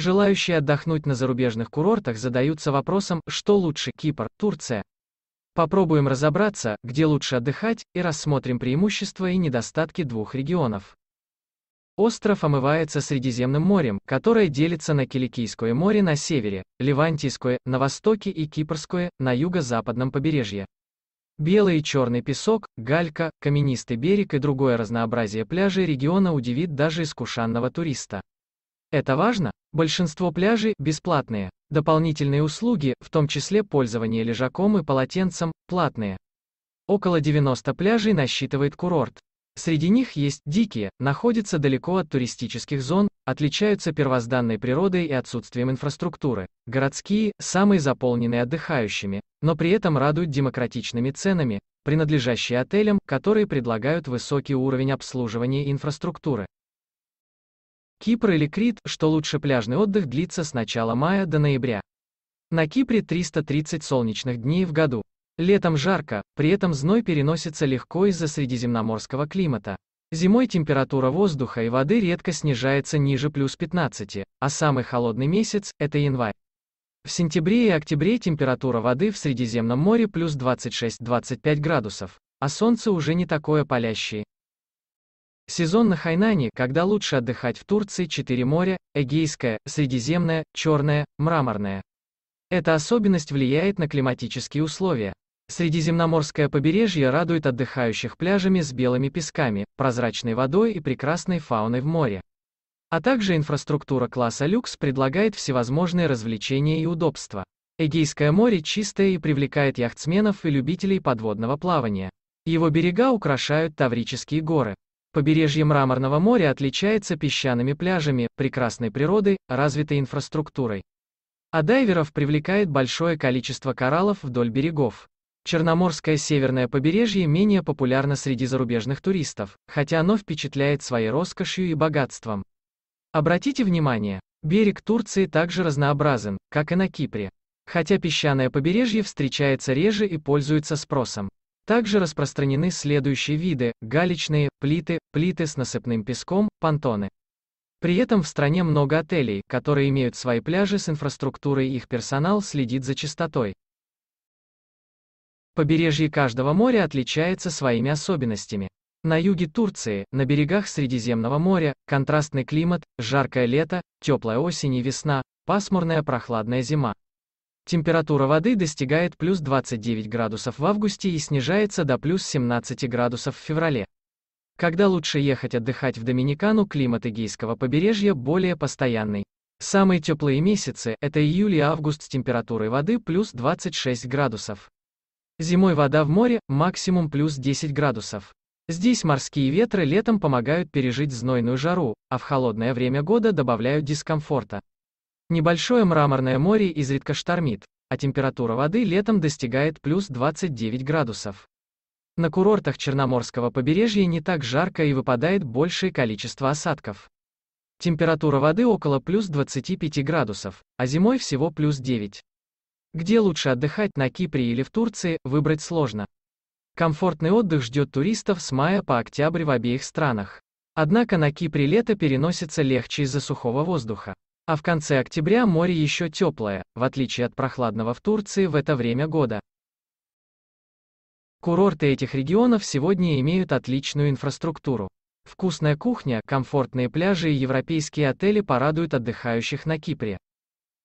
Желающие отдохнуть на зарубежных курортах задаются вопросом, что лучше Кипр, Турция. Попробуем разобраться, где лучше отдыхать, и рассмотрим преимущества и недостатки двух регионов. Остров омывается Средиземным морем, которое делится на Киликийское море на севере, Левантийское на востоке и Кипрское на юго-западном побережье. Белый и черный песок, галька, каменистый берег и другое разнообразие пляжей региона удивит даже искушенного туриста. Это важно, большинство пляжей бесплатные, дополнительные услуги, в том числе пользование лежаком и полотенцем, платные. Около 90 пляжей насчитывает курорт. Среди них есть дикие, находятся далеко от туристических зон, отличаются первозданной природой и отсутствием инфраструктуры. Городские, самые заполненные отдыхающими, но при этом радуют демократичными ценами, принадлежащие отелям, которые предлагают высокий уровень обслуживания и инфраструктуры. Кипр или Крит, что лучше пляжный отдых длится с начала мая до ноября. На Кипре 330 солнечных дней в году. Летом жарко, при этом зной переносится легко из-за средиземноморского климата. Зимой температура воздуха и воды редко снижается ниже плюс 15, а самый холодный месяц – это январь. В сентябре и октябре температура воды в Средиземном море плюс 26-25 градусов, а солнце уже не такое палящее. Сезон на Хайнане, когда лучше отдыхать в Турции четыре моря, Эгейское, Средиземное, Черное, Мраморное. Эта особенность влияет на климатические условия. Средиземноморское побережье радует отдыхающих пляжами с белыми песками, прозрачной водой и прекрасной фауной в море. А также инфраструктура класса люкс предлагает всевозможные развлечения и удобства. Эгейское море чистое и привлекает яхтсменов и любителей подводного плавания. Его берега украшают Таврические горы. Побережье Мраморного моря отличается песчаными пляжами, прекрасной природой, развитой инфраструктурой. А дайверов привлекает большое количество кораллов вдоль берегов. Черноморское северное побережье менее популярно среди зарубежных туристов, хотя оно впечатляет своей роскошью и богатством. Обратите внимание, берег Турции также разнообразен, как и на Кипре. Хотя песчаное побережье встречается реже и пользуется спросом. Также распространены следующие виды – галечные, плиты, плиты с насыпным песком, понтоны. При этом в стране много отелей, которые имеют свои пляжи с инфраструктурой и их персонал следит за чистотой. Побережье каждого моря отличается своими особенностями. На юге Турции, на берегах Средиземного моря, контрастный климат, жаркое лето, теплая осень и весна, пасмурная прохладная зима. Температура воды достигает плюс 29 градусов в августе и снижается до плюс 17 градусов в феврале. Когда лучше ехать отдыхать в Доминикану, климат Эгейского побережья более постоянный. Самые теплые месяцы – это июль и август с температурой воды плюс 26 градусов. Зимой вода в море – максимум плюс 10 градусов. Здесь морские ветры летом помогают пережить знойную жару, а в холодное время года добавляют дискомфорта. Небольшое мраморное море изредка штормит, а температура воды летом достигает плюс 29 градусов. На курортах Черноморского побережья не так жарко и выпадает большее количество осадков. Температура воды около плюс 25 градусов, а зимой всего плюс 9. Где лучше отдыхать на Кипре или в Турции, выбрать сложно. Комфортный отдых ждет туристов с мая по октябрь в обеих странах. Однако на Кипре лето переносится легче из-за сухого воздуха. А в конце октября море еще теплое, в отличие от прохладного в Турции в это время года. Курорты этих регионов сегодня имеют отличную инфраструктуру. Вкусная кухня, комфортные пляжи и европейские отели порадуют отдыхающих на Кипре.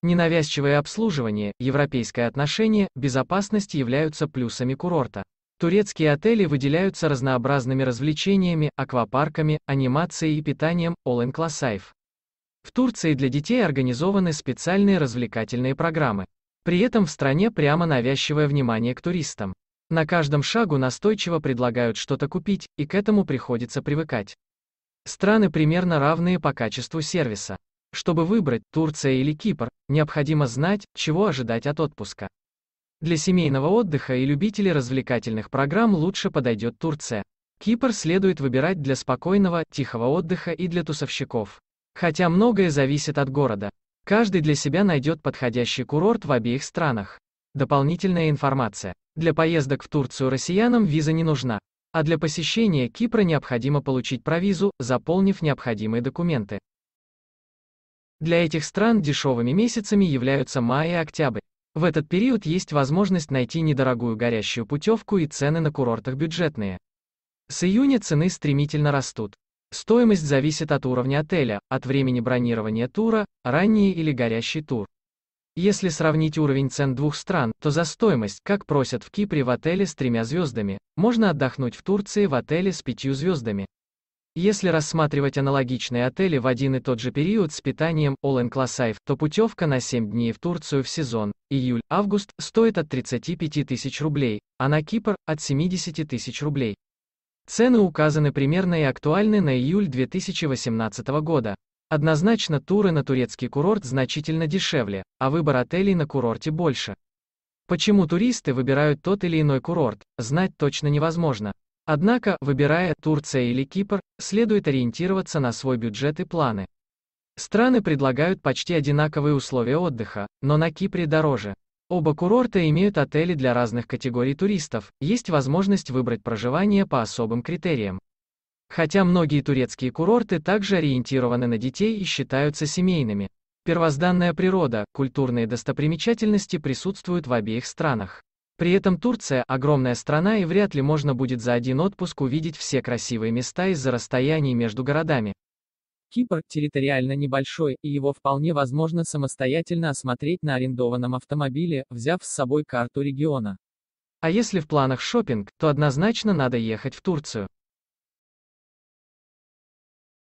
Ненавязчивое обслуживание, европейское отношение, безопасность являются плюсами курорта. Турецкие отели выделяются разнообразными развлечениями, аквапарками, анимацией и питанием, all-inclusive. В Турции для детей организованы специальные развлекательные программы. При этом в стране прямо навязчивое внимание к туристам. На каждом шагу настойчиво предлагают что-то купить, и к этому приходится привыкать. Страны примерно равные по качеству сервиса. Чтобы выбрать Турция или Кипр, необходимо знать, чего ожидать от отпуска. Для семейного отдыха и любителей развлекательных программ лучше подойдет Турция. Кипр следует выбирать для спокойного, тихого отдыха и для тусовщиков. Хотя многое зависит от города. Каждый для себя найдет подходящий курорт в обеих странах. Дополнительная информация. Для поездок в Турцию россиянам виза не нужна. А для посещения Кипра необходимо получить провизу, заполнив необходимые документы. Для этих стран дешевыми месяцами являются май и октябрь. В этот период есть возможность найти недорогую горящую путевку и цены на курортах бюджетные. С июня цены стремительно растут. Стоимость зависит от уровня отеля, от времени бронирования тура, ранний или горящий тур. Если сравнить уровень цен двух стран, то за стоимость, как просят в Кипре в отеле с тремя звездами, можно отдохнуть в Турции в отеле с пятью звездами. Если рассматривать аналогичные отели в один и тот же период с питанием All Inclusive, то путевка на 7 дней в Турцию в сезон, июль-август, стоит от 35 тысяч рублей, а на Кипр – от 70 тысяч рублей. Цены указаны примерно и актуальны на июль 2018 года. Однозначно туры на турецкий курорт значительно дешевле, а выбор отелей на курорте больше. Почему туристы выбирают тот или иной курорт, знать точно невозможно. Однако, выбирая Турция или Кипр, следует ориентироваться на свой бюджет и планы. Страны предлагают почти одинаковые условия отдыха, но на Кипре дороже. Оба курорта имеют отели для разных категорий туристов, есть возможность выбрать проживание по особым критериям. Хотя многие турецкие курорты также ориентированы на детей и считаются семейными. Первозданная природа, культурные достопримечательности присутствуют в обеих странах. При этом Турция – огромная страна и вряд ли можно будет за один отпуск увидеть все красивые места из-за расстояний между городами. Кипр типа, территориально небольшой, и его вполне возможно самостоятельно осмотреть на арендованном автомобиле, взяв с собой карту региона. А если в планах шопинг, то однозначно надо ехать в Турцию.